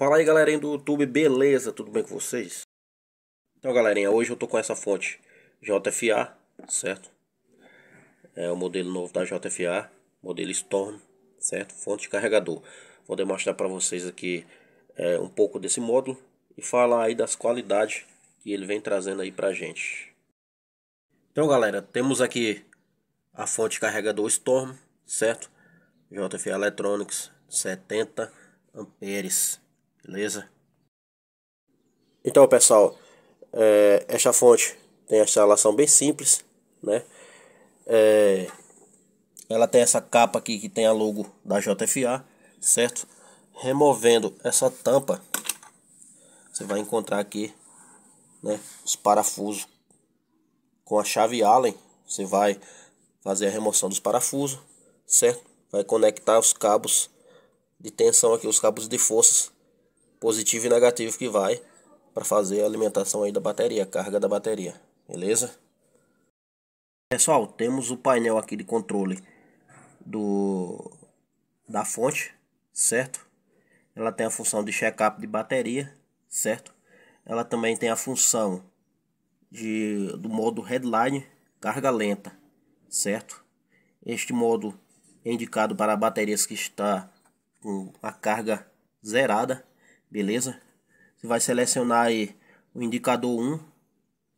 Fala aí galerinha do YouTube, beleza? Tudo bem com vocês? Então galerinha, hoje eu tô com essa fonte JFA, certo? É o modelo novo da JFA, modelo Storm, certo? Fonte de carregador. Vou demonstrar para vocês aqui é, um pouco desse módulo e falar aí das qualidades que ele vem trazendo aí pra gente. Então galera, temos aqui a fonte de carregador Storm, certo? JFA Electronics 70 amperes Beleza? Então, pessoal, é, esta fonte tem essa instalação bem simples, né? É, ela tem essa capa aqui que tem a logo da JFA, certo? Removendo essa tampa, você vai encontrar aqui né, os parafusos com a chave Allen. Você vai fazer a remoção dos parafusos, certo? Vai conectar os cabos de tensão aqui, os cabos de forças positivo e negativo que vai para fazer a alimentação aí da bateria, carga da bateria, beleza? Pessoal, temos o painel aqui de controle do da fonte, certo? Ela tem a função de check-up de bateria, certo? Ela também tem a função de, do modo headline, carga lenta, certo? Este modo é indicado para baterias que está com a carga zerada, beleza? Você vai selecionar aí o indicador 1,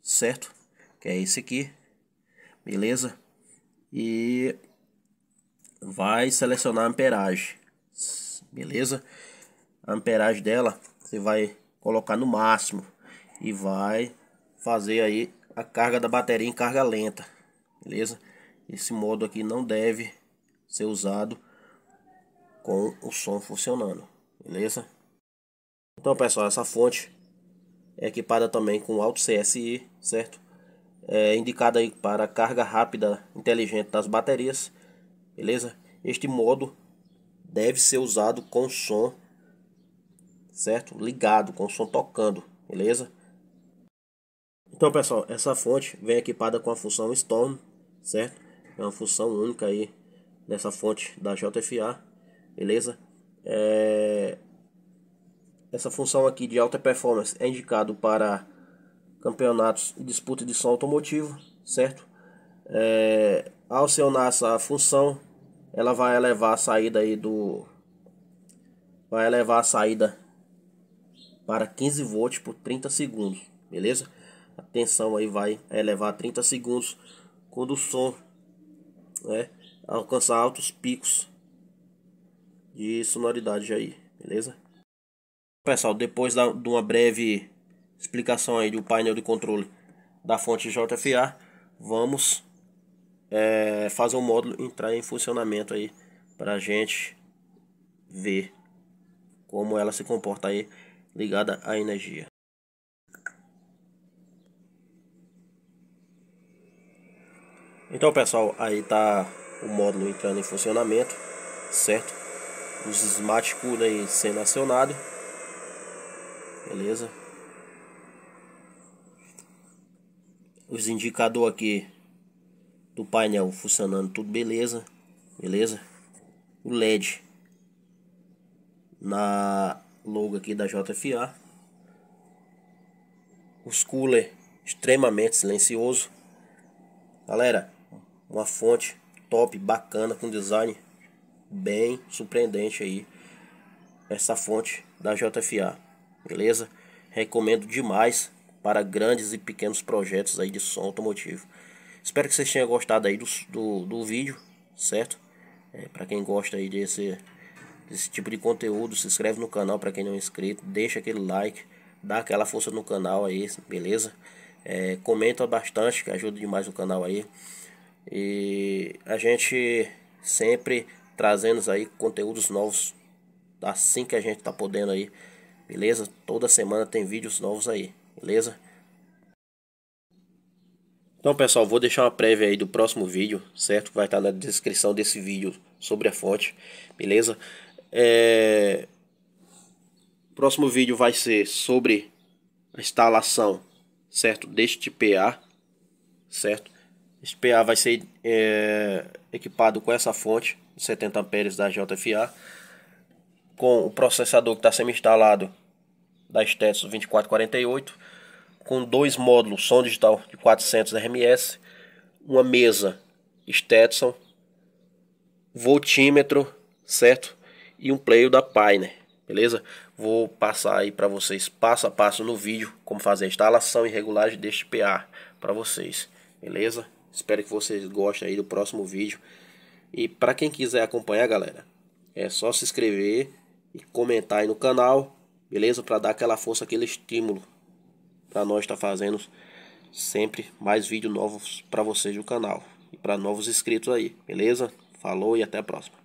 certo? Que é esse aqui, beleza? E vai selecionar a amperagem, beleza? A amperagem dela você vai colocar no máximo e vai fazer aí a carga da bateria em carga lenta, beleza? Esse modo aqui não deve ser usado com o som funcionando, beleza? Então, pessoal, essa fonte é equipada também com alto CSI, certo? É indicada aí para carga rápida inteligente das baterias, beleza? Este modo deve ser usado com som, certo? Ligado, com som tocando, beleza? Então, pessoal, essa fonte vem equipada com a função Storm, certo? É uma função única aí nessa fonte da JFA, beleza? É essa função aqui de alta performance é indicado para campeonatos e disputa de som automotivo, certo? É, ao acionar essa função, ela vai elevar a saída aí do vai elevar a saída para 15 volts por 30 segundos, beleza? A tensão aí vai elevar 30 segundos quando o som né, alcançar altos picos de sonoridade aí, beleza? Pessoal, depois da, de uma breve explicação aí do painel de controle da fonte JFA, vamos é, fazer o módulo entrar em funcionamento aí para a gente ver como ela se comporta aí ligada à energia. Então pessoal, aí tá o módulo entrando em funcionamento, certo? Os smart cooler aí sendo acionado Beleza? Os indicadores aqui do painel funcionando tudo beleza. Beleza? O LED na logo aqui da JFA. Os cooler extremamente silencioso. Galera, uma fonte top, bacana, com design bem surpreendente aí. Essa fonte da JFA beleza? Recomendo demais para grandes e pequenos projetos aí de som automotivo. Espero que vocês tenham gostado aí do, do, do vídeo, certo? É, para quem gosta aí desse, desse tipo de conteúdo, se inscreve no canal para quem não é inscrito, deixa aquele like, dá aquela força no canal aí, beleza? É, comenta bastante, que ajuda demais o canal aí. E a gente sempre trazendo aí conteúdos novos assim que a gente tá podendo aí Beleza? Toda semana tem vídeos novos aí, beleza? Então, pessoal, vou deixar uma prévia aí do próximo vídeo, certo? Vai estar tá na descrição desse vídeo sobre a fonte, beleza? É... Próximo vídeo vai ser sobre a instalação, certo? Deste PA, certo? Este PA vai ser é... equipado com essa fonte, 70 amperes da JFA, com o processador que está sendo instalado da Stetson 2448, com dois módulos, som digital de 400 RMS, uma mesa Stetson, voltímetro, certo? E um player da Pioneer, beleza? Vou passar aí para vocês passo a passo no vídeo como fazer a instalação e regulagem deste PA para vocês, beleza? Espero que vocês gostem aí do próximo vídeo. E para quem quiser acompanhar, galera, é só se inscrever e comentar aí no canal beleza? Para dar aquela força, aquele estímulo para nós estar tá fazendo sempre mais vídeos novos para vocês do canal e para novos inscritos aí, beleza? Falou e até a próxima.